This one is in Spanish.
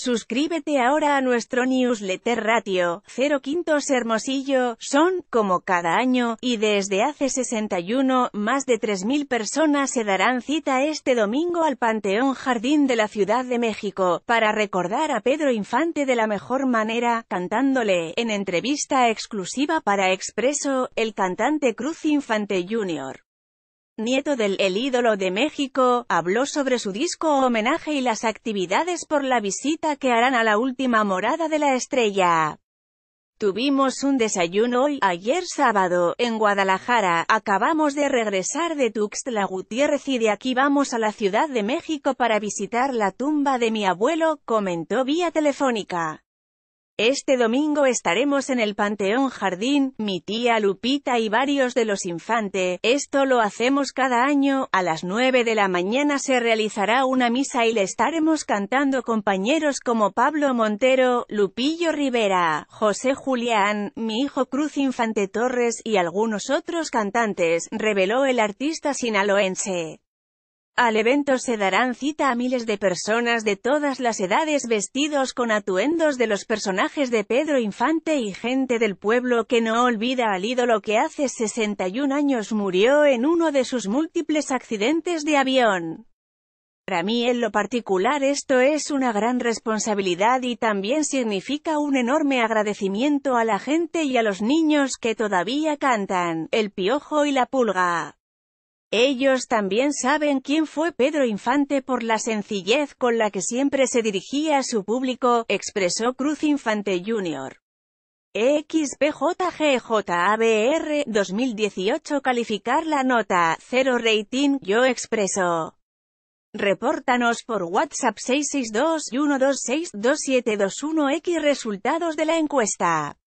Suscríbete ahora a nuestro newsletter Ratio, Cero Quintos Hermosillo, son, como cada año, y desde hace 61, más de 3.000 personas se darán cita este domingo al Panteón Jardín de la Ciudad de México, para recordar a Pedro Infante de la mejor manera, cantándole, en entrevista exclusiva para Expreso, el cantante Cruz Infante Jr nieto del El ídolo de México, habló sobre su disco homenaje y las actividades por la visita que harán a la última morada de la estrella. Tuvimos un desayuno hoy, ayer sábado, en Guadalajara, acabamos de regresar de Tuxtla Gutiérrez y de aquí vamos a la Ciudad de México para visitar la tumba de mi abuelo, comentó vía telefónica. Este domingo estaremos en el Panteón Jardín, mi tía Lupita y varios de los infante, esto lo hacemos cada año, a las 9 de la mañana se realizará una misa y le estaremos cantando compañeros como Pablo Montero, Lupillo Rivera, José Julián, mi hijo Cruz Infante Torres y algunos otros cantantes, reveló el artista sinaloense. Al evento se darán cita a miles de personas de todas las edades vestidos con atuendos de los personajes de Pedro Infante y gente del pueblo que no olvida al ídolo que hace 61 años murió en uno de sus múltiples accidentes de avión. Para mí en lo particular esto es una gran responsabilidad y también significa un enorme agradecimiento a la gente y a los niños que todavía cantan, el piojo y la pulga. Ellos también saben quién fue Pedro Infante por la sencillez con la que siempre se dirigía a su público, expresó Cruz Infante Jr. XPJGJABR 2018 calificar la nota, 0 rating, yo expreso. Repórtanos por WhatsApp 662-126-2721X resultados de la encuesta.